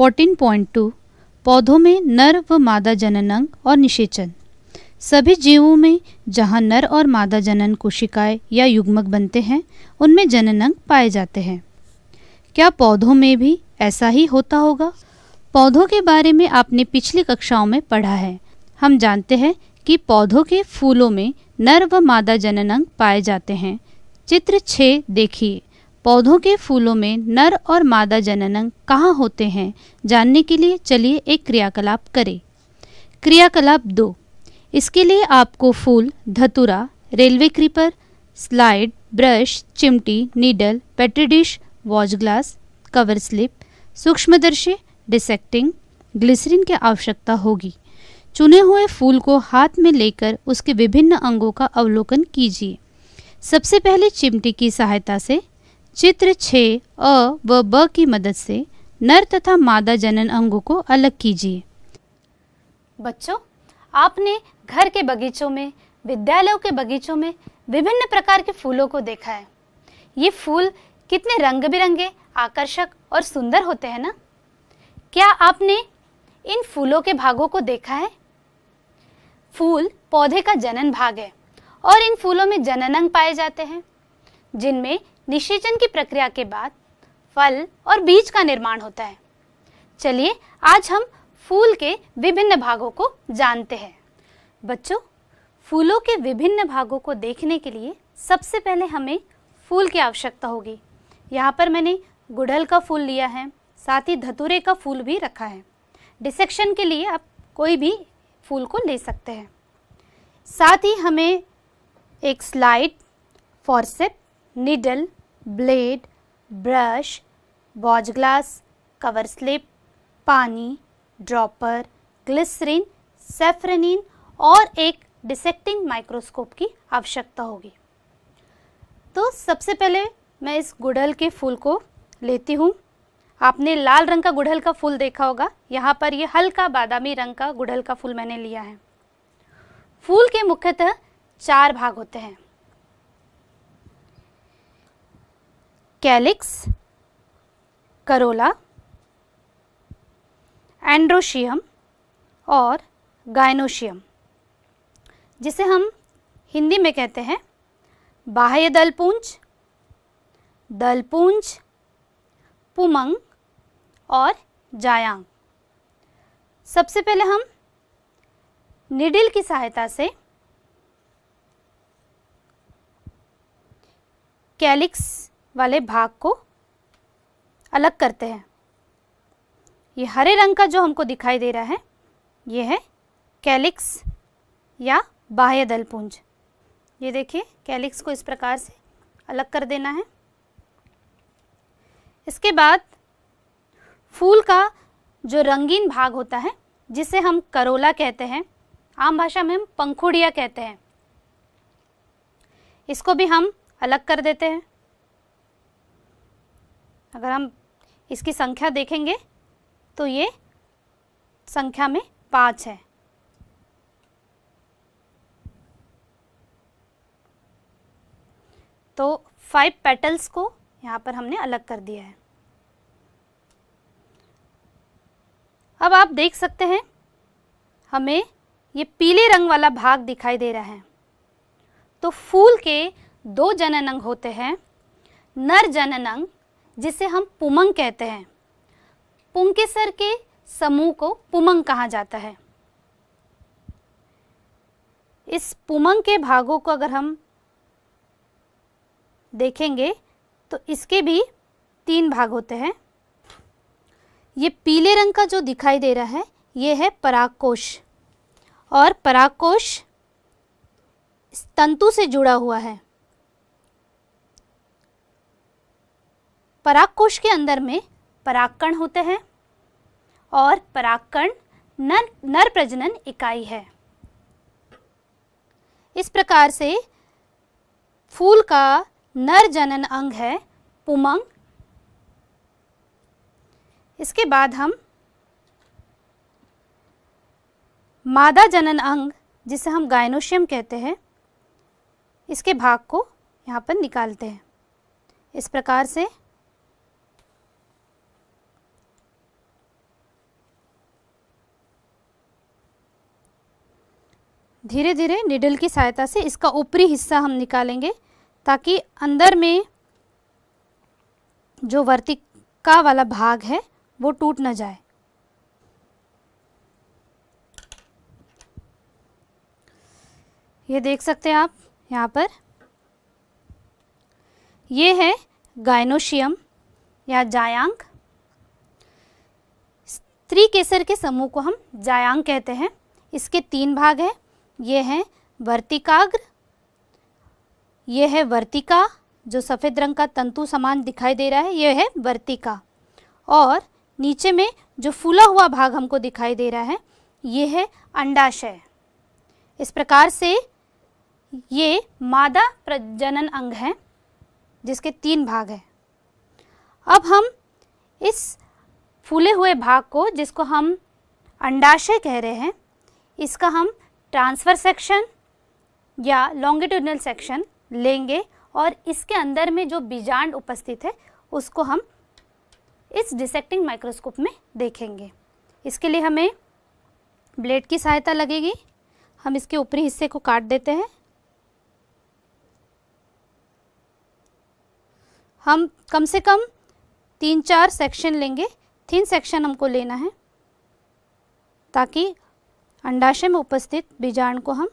14.2 पौधों में नर व मादा जनन अंग और निषेचन सभी जीवों में जहाँ नर और मादा जनन कोशिकाएं या युग्मक बनते हैं उनमें जनन अंग पाए जाते हैं क्या पौधों में भी ऐसा ही होता होगा पौधों के बारे में आपने पिछली कक्षाओं में पढ़ा है हम जानते हैं कि पौधों के फूलों में नर व मादा जनन अंग पाए जाते हैं चित्र छः देखिए पौधों के फूलों में नर और मादा जननंग कहाँ होते हैं जानने के लिए चलिए एक क्रियाकलाप करें क्रियाकलाप दो इसके लिए आपको फूल धतुरा रेलवे क्रीपर स्लाइड ब्रश चिमटी needle petri dish watch glass cover slip सूक्ष्मदर्शी डिसेक्टिंग ग्लिसरीन की आवश्यकता होगी चुने हुए फूल को हाथ में लेकर उसके विभिन्न अंगों का अवलोकन कीजिए सबसे पहले चिमटी की सहायता से चित्र छे अ व ब की मदद से नर तथा मादा जनन अंगों को अलग कीजिए बच्चों आपने घर के बगीचों में विद्यालयों के बगीचों में विभिन्न प्रकार के फूलों को देखा है ये फूल कितने रंग बिरंगे आकर्षक और सुंदर होते हैं ना क्या आपने इन फूलों के भागों को देखा है फूल पौधे का जनन भाग है और इन फूलों में जनन अंग पाए जाते हैं जिनमें निषेचन की प्रक्रिया के बाद फल और बीज का निर्माण होता है चलिए आज हम फूल के विभिन्न भागों को जानते हैं बच्चों फूलों के विभिन्न भागों को देखने के लिए सबसे पहले हमें फूल की आवश्यकता होगी यहाँ पर मैंने गुड़हल का फूल लिया है साथ ही धतूरे का फूल भी रखा है डिसेक्शन के लिए आप कोई भी फूल को ले सकते हैं साथ ही हमें एक slide forceps needle blade brush watch glass cover slip पानी ड्रॉपर ग्लिसरीन सेफ्रेनिन और एक डिसेक्टिंग माइक्रोस्कोप की आवश्यकता होगी तो सबसे पहले मैं इस गुड़हल के फूल को लेती हूँ आपने लाल रंग का गुड़हल का फूल देखा होगा यहाँ पर यह हल्का बादामी रंग का गुड़हल का फूल मैंने लिया है फूल के मुख्यतः चार भाग होते हैं कैलिक्स करोला एंड्रोशियम और गायनोशियम जिसे हम हिंदी में कहते हैं बाह्य दलपूंज दलपूंज पुमंग और जायांग सबसे पहले हम निडिल की सहायता से कैलिक्स वाले भाग को अलग करते हैं ये हरे रंग का जो हमको दिखाई दे रहा है ये है कैलिक्स या बाह्य दलपुंज ये देखिए कैलिक्स को इस प्रकार से अलग कर देना है इसके बाद फूल का जो रंगीन भाग होता है जिसे हम करोला कहते हैं आम भाषा में हम पंखुड़िया कहते हैं इसको भी हम अलग कर देते हैं अगर हम इसकी संख्या देखेंगे तो ये संख्या में पाँच है तो फाइव पेटल्स को यहाँ पर हमने अलग कर दिया है अब आप देख सकते हैं हमें ये पीले रंग वाला भाग दिखाई दे रहा है तो फूल के दो जनन अंग होते हैं नर जननंग अंग जिसे हम पुमंग कहते हैं पुंकेसर के समूह को पुमंग कहा जाता है इस पुमंग के भागों को अगर हम देखेंगे तो इसके भी तीन भाग होते हैं ये पीले रंग का जो दिखाई दे रहा है ये है पराकोश और पराकोश तंतु से जुड़ा हुआ है पराग के अंदर में परागकण होते हैं और परागकण नर नर प्रजनन इकाई है इस प्रकार से फूल का नर जनन अंग है पुमंग इसके बाद हम मादा जनन अंग जिसे हम गायनोशियम कहते हैं इसके भाग को यहाँ पर निकालते हैं इस प्रकार से धीरे धीरे निडल की सहायता से इसका ऊपरी हिस्सा हम निकालेंगे ताकि अंदर में जो वर्तिका वाला भाग है वो टूट ना जाए ये देख सकते हैं आप यहाँ पर ये है गायनोशियम या जायांग स्त्री केसर के समूह को हम जायांग कहते हैं इसके तीन भाग हैं ये है वर्तिकाग्र ये है वर्तिका जो सफ़ेद रंग का तंतु समान दिखाई दे रहा है ये है वर्तिका और नीचे में जो फूला हुआ भाग हमको दिखाई दे रहा है ये है अंडाशय इस प्रकार से ये मादा प्रजनन अंग है जिसके तीन भाग हैं अब हम इस फूले हुए भाग को जिसको हम अंडाशय कह रहे हैं इसका हम ट्रांसफर सेक्शन या लॉन्गिट्यूडनल सेक्शन लेंगे और इसके अंदर में जो बीजांड उपस्थित है उसको हम इस डिसेक्टिंग माइक्रोस्कोप में देखेंगे इसके लिए हमें ब्लेड की सहायता लगेगी हम इसके ऊपरी हिस्से को काट देते हैं हम कम से कम तीन चार सेक्शन लेंगे थीन सेक्शन हमको लेना है ताकि अंडाशय में उपस्थित बीजाणु को हम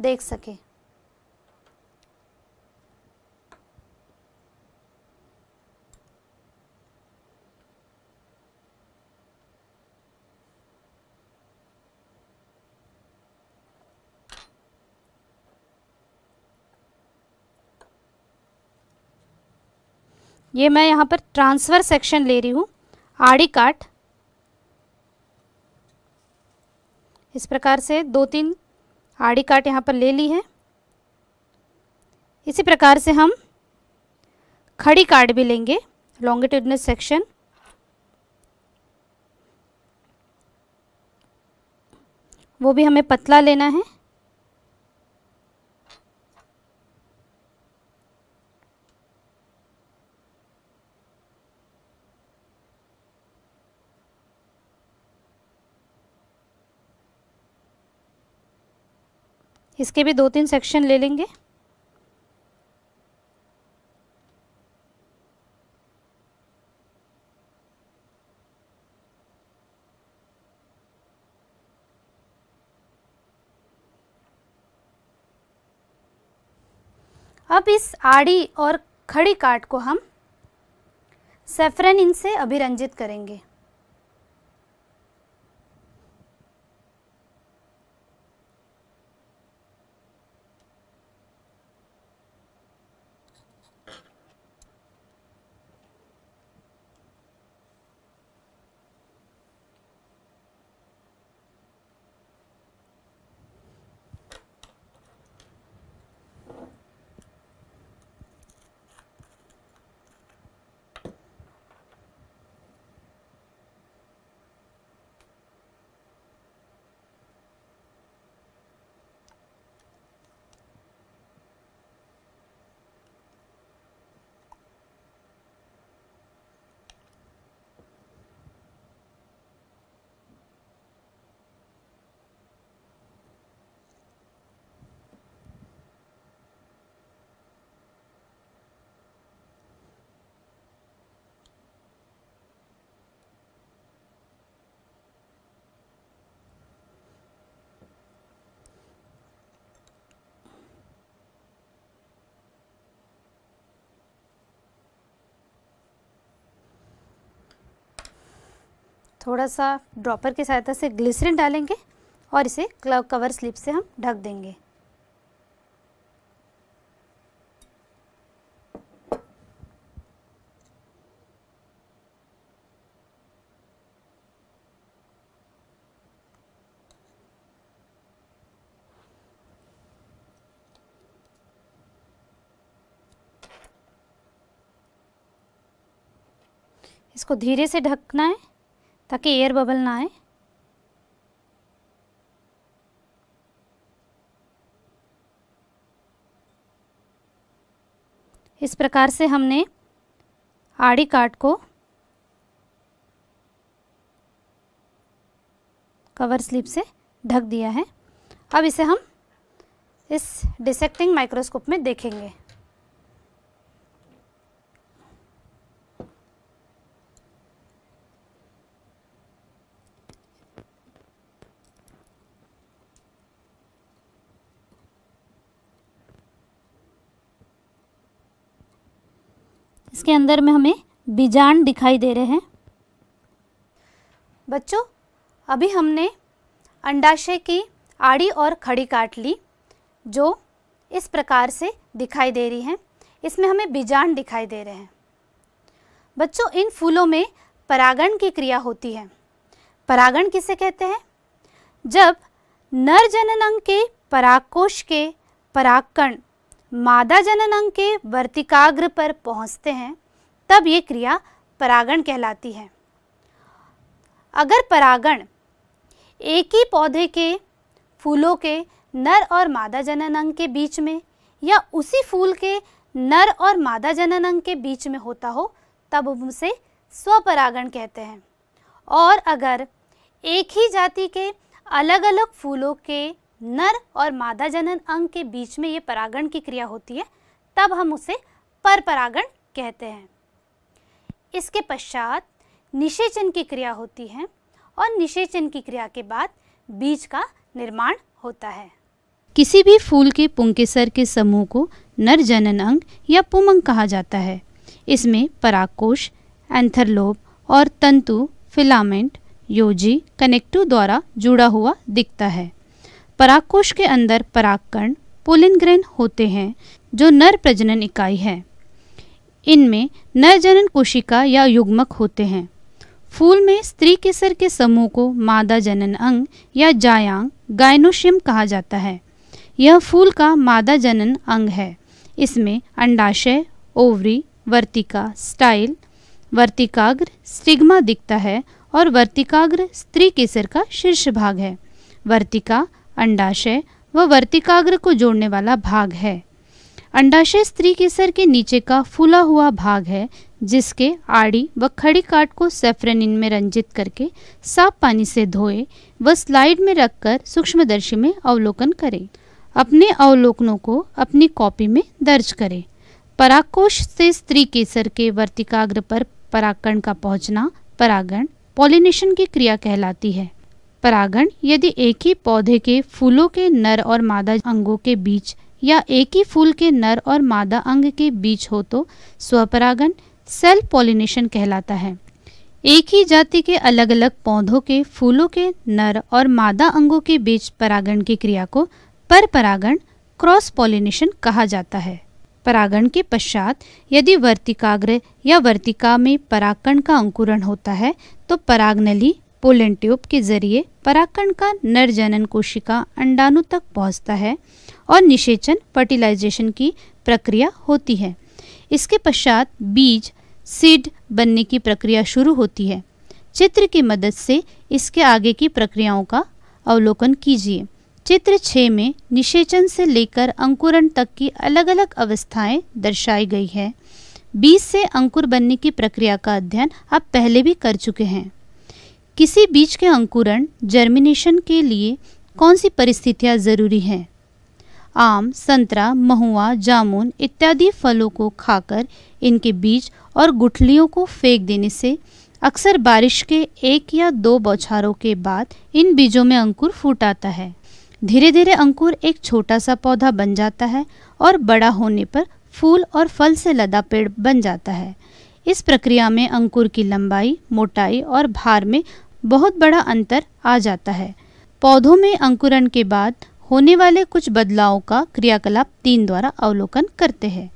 देख सकें ये मैं यहाँ पर ट्रांसफ़र सेक्शन ले रही हूँ आड़ी काट इस प्रकार से दो तीन आड़ी काट यहाँ पर ले ली है इसी प्रकार से हम खड़ी काट भी लेंगे लॉन्गिट्यूडनल सेक्शन वो भी हमें पतला लेना है इसके भी दो तीन सेक्शन ले लेंगे अब इस आड़ी और खड़ी काट को हम सेफ्रन इनसे अभिरंजित करेंगे थोड़ा सा ड्रॉपर की सहायता से ग्लिसरिन डालेंगे और इसे क्लव कवर स्लिप से हम ढक देंगे इसको धीरे से ढकना है ताकि एयर बबल ना आए इस प्रकार से हमने आड़ी काट को कवर स्लिप से ढक दिया है अब इसे हम इस डिसेक्टिंग माइक्रोस्कोप में देखेंगे इसके अंदर में हमें बीजाण दिखाई दे रहे हैं बच्चों अभी हमने अंडाशय की आड़ी और खड़ी काट ली जो इस प्रकार से दिखाई दे रही है इसमें हमें बीजाण दिखाई दे रहे हैं बच्चों इन फूलों में परागण की क्रिया होती है परागण किसे कहते हैं जब नर जनन अंग के परागकोश के परागकण मादा जनन अंग के वर्तिकाग्र पर पहुंचते हैं तब ये क्रिया परागण कहलाती है अगर परागण एक ही पौधे के फूलों के नर और मादा जनन अंग के बीच में या उसी फूल के नर और मादा जनन अंग के बीच में होता हो तब उसे स्वपरागण कहते हैं और अगर एक ही जाति के अलग अलग फूलों के नर और मादा जनन अंग के बीच में ये परागण की क्रिया होती है तब हम उसे पर परागण कहते हैं इसके पश्चात निषेचन की क्रिया होती है और निषेचन की क्रिया के बाद बीज का निर्माण होता है किसी भी फूल के पुंकेसर के समूह को नर जनन अंग या पुमंग कहा जाता है इसमें परागकोश एंथरलोब और तंतु फिलामेंट योजी कनेक्टिव द्वारा जुड़ा हुआ दिखता है परागकोश के अंदर परागकण पोलिनग्रेन होते हैं जो नर प्रजनन इकाई है इनमें नर जनन कोशिका या युग्मक होते हैं फूल में स्त्री केसर के समूह को मादा जनन अंग या जायांग गायनोशियम कहा जाता है यह फूल का मादा जनन अंग है इसमें अंडाशय ओवरी वर्तिका स्टाइल वर्तिकाग्र स्टिग्मा दिखता है और वर्तिकाग्र स्त्री केसर का शीर्ष भाग है वर्तिका अंडाशय व वर्तिकाग्र को जोड़ने वाला भाग है अंडाशय स्त्री के सर के नीचे का फूला हुआ भाग है जिसके आड़ी व खड़ी काट को सेफ्रेनिन में रंजित करके साफ पानी से धोए व स्लाइड में रखकर सूक्ष्मदर्शी में अवलोकन करें अपने अवलोकनों को अपनी कॉपी में दर्ज करें पराकोश से स्त्री केसर के वर्तिकाग्र पर परागण का पहुंचना परागण पॉलिनेशन की क्रिया कहलाती है परागण यदि एक ही पौधे के फूलों के नर और मादा अंगों के बीच या एक ही फूल के नर और मादा अंग के बीच हो तो स्वपरागण सेल पॉलिनेशन कहलाता है एक ही जाति के अलग अलग पौधों के फूलों के नर और मादा अंगों के बीच परागण की क्रिया को पर परागण क्रॉस पॉलिनेशन कहा जाता है परागण के पश्चात यदि वर्तिकाग्र या वर्तिका में परागण का अंकुरण होता है तो परागनली पोलन ट्यूब के जरिए पराकण का नर जनन कोशिका अंडाणु तक पहुंचता है और निषेचन फर्टिलाइजेशन की प्रक्रिया होती है इसके पश्चात बीज सीड बनने की प्रक्रिया शुरू होती है चित्र की मदद से इसके आगे की प्रक्रियाओं का अवलोकन कीजिए चित्र छः में निषेचन से लेकर अंकुरण तक की अलग अलग अवस्थाएं दर्शाई गई है बीज से अंकुर बनने की प्रक्रिया का अध्ययन आप पहले भी कर चुके हैं किसी बीज के अंकुरण जर्मिनेशन के लिए कौन सी परिस्थितियाँ ज़रूरी हैं आम संतरा महुआ जामुन इत्यादि फलों को खाकर इनके बीज और गुठलियों को फेंक देने से अक्सर बारिश के एक या दो बौछारों के बाद इन बीजों में अंकुर फूट आता है धीरे धीरे अंकुर एक छोटा सा पौधा बन जाता है और बड़ा होने पर फूल और फल से लदा पेड़ बन जाता है इस प्रक्रिया में अंकुर की लंबाई मोटाई और भार में बहुत बड़ा अंतर आ जाता है पौधों में अंकुरण के बाद होने वाले कुछ बदलावों का क्रियाकलाप तीन द्वारा अवलोकन करते हैं